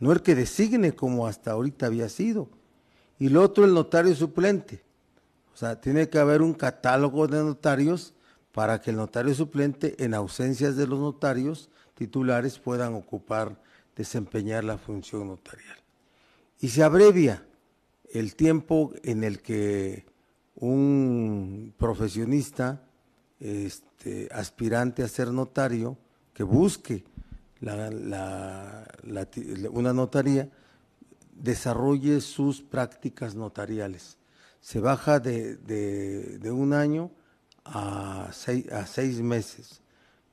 no el que designe como hasta ahorita había sido. Y el otro, el notario suplente. O sea, tiene que haber un catálogo de notarios para que el notario suplente, en ausencias de los notarios titulares, puedan ocupar, desempeñar la función notarial. Y se abrevia el tiempo en el que un profesionista este, aspirante a ser notario que busque la, una notaría desarrolle sus prácticas notariales. Se baja de, un año a seis, a meses,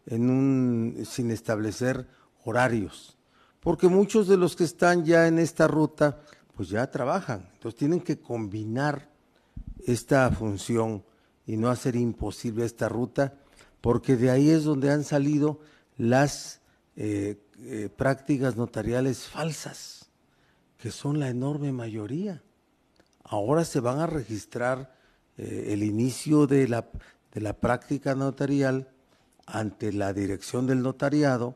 en un, sin establecer horarios, porque muchos de los que están ya en esta ruta, pues ya trabajan, entonces tienen que combinar esta función y no hacer imposible esta ruta, porque de ahí es donde han salido las eh, eh, prácticas notariales falsas, que son la enorme mayoría. Ahora se van a registrar eh, el inicio de la, de la práctica notarial ante la dirección del notariado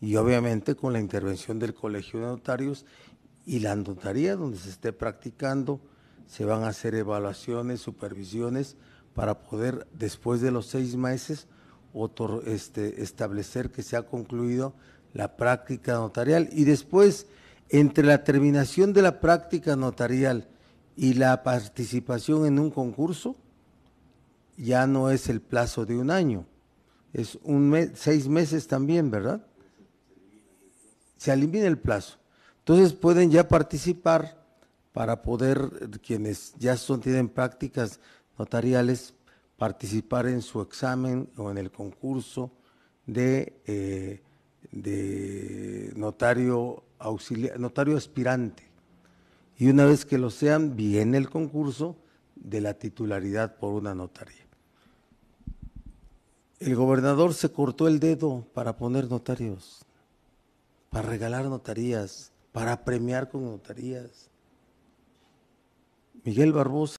y obviamente con la intervención del Colegio de Notarios y la notaría donde se esté practicando, se van a hacer evaluaciones, supervisiones para poder después de los seis meses otor, este, establecer que se ha concluido la práctica notarial. Y después, entre la terminación de la práctica notarial y la participación en un concurso, ya no es el plazo de un año, es un mes, seis meses también, ¿verdad? Se elimina el plazo. Entonces pueden ya participar para poder, quienes ya son, tienen prácticas notariales, participar en su examen o en el concurso de, eh, de notario, auxiliar, notario aspirante. Y una vez que lo sean, viene el concurso de la titularidad por una notaría. El gobernador se cortó el dedo para poner notarios, para regalar notarías, para premiar con notarías. Miguel Barbosa.